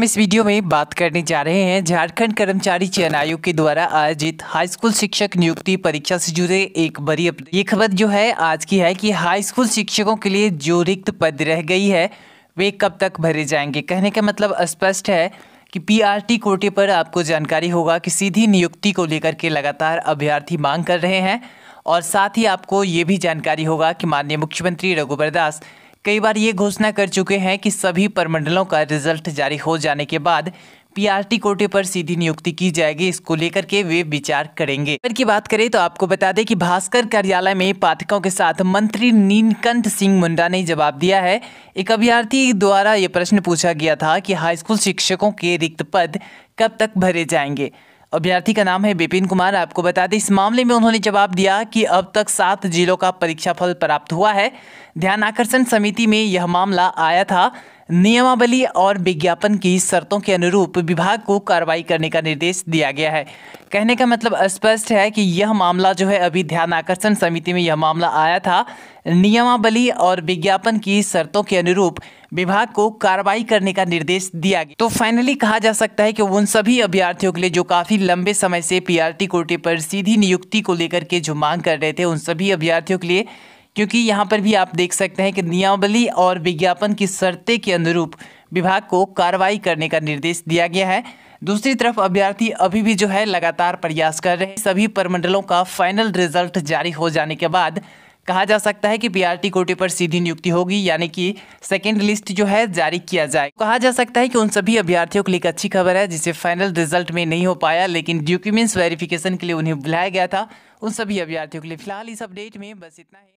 हम इस वीडियो में बात करने जा रहे हैं झारखंड कर्मचारी चयन आयोग के द्वारा आयोजित हाई स्कूल शिक्षक नियुक्ति परीक्षा से जुड़े एक बड़ी अपडेट ये खबर जो है आज की है कि हाई स्कूल शिक्षकों के लिए जो रिक्त पद रह गई है वे कब तक भरे जाएंगे कहने का मतलब स्पष्ट है कि पीआरटी कोटे पर आपको जानकारी होगा कि सीधी नियुक्ति को लेकर के लगातार अभ्यर्थी मांग कर रहे हैं और साथ ही आपको ये भी जानकारी होगा कि माननीय मुख्यमंत्री रघुबर दास कई बार ये घोषणा कर चुके हैं कि सभी परमंडलों का रिजल्ट जारी हो जाने के बाद पीआरटी कोटे पर सीधी नियुक्ति की जाएगी इसको लेकर के वे विचार करेंगे अगर की बात करें तो आपको बता दें कि भास्कर कार्यालय में पाठकों के साथ मंत्री नीलकंठ सिंह मुंडा ने जवाब दिया है एक अभ्यर्थी द्वारा ये प्रश्न पूछा गया था कि हाईस्कूल शिक्षकों के रिक्त पद कब तक भरे जाएंगे अभ्यर्थी का नाम है बिपिन कुमार आपको बता दें इस मामले में उन्होंने जवाब दिया कि अब तक सात जिलों का परीक्षाफल प्राप्त हुआ है ध्यान आकर्षण समिति में यह मामला आया था नियमावली और विज्ञापन की शर्तों के अनुरूप विभाग को कार्रवाई करने का निर्देश दिया गया है कहने का मतलब स्पष्ट है कि यह मामला जो है अभी ध्यान आकर्षण समिति में यह मामला आया था नियमावली और विज्ञापन की शर्तों के अनुरूप विभाग को कार्रवाई करने का निर्देश दिया गया तो फाइनली कहा जा सकता है कि उन सभी अभ्यर्थियों के लिए जो काफ़ी लंबे समय से पीआरटी कोटे पर सीधी नियुक्ति को लेकर के जो मांग कर रहे थे उन सभी अभ्यर्थियों के लिए क्योंकि यहाँ पर भी आप देख सकते हैं कि नियमावली और विज्ञापन की शर्तें के अनुरूप विभाग को कार्रवाई करने का निर्देश दिया गया है दूसरी तरफ अभ्यर्थी अभी भी जो है लगातार प्रयास कर रहे हैं सभी प्रमंडलों का फाइनल रिजल्ट जारी हो जाने के बाद कहा जा सकता है कि पीआरटी कोटे पर सीधी नियुक्ति होगी यानी कि सेकेंड लिस्ट जो है जारी किया जाए कहा जा सकता है कि उन सभी अभ्यर्थियों के लिए अच्छी खबर है जिसे फाइनल रिजल्ट में नहीं हो पाया लेकिन डॉक्यूमेंट्स वेरिफिकेशन के लिए उन्हें बुलाया गया था उन सभी अभ्यर्थियों के लिए फिलहाल इस अपडेट में बस इतना ही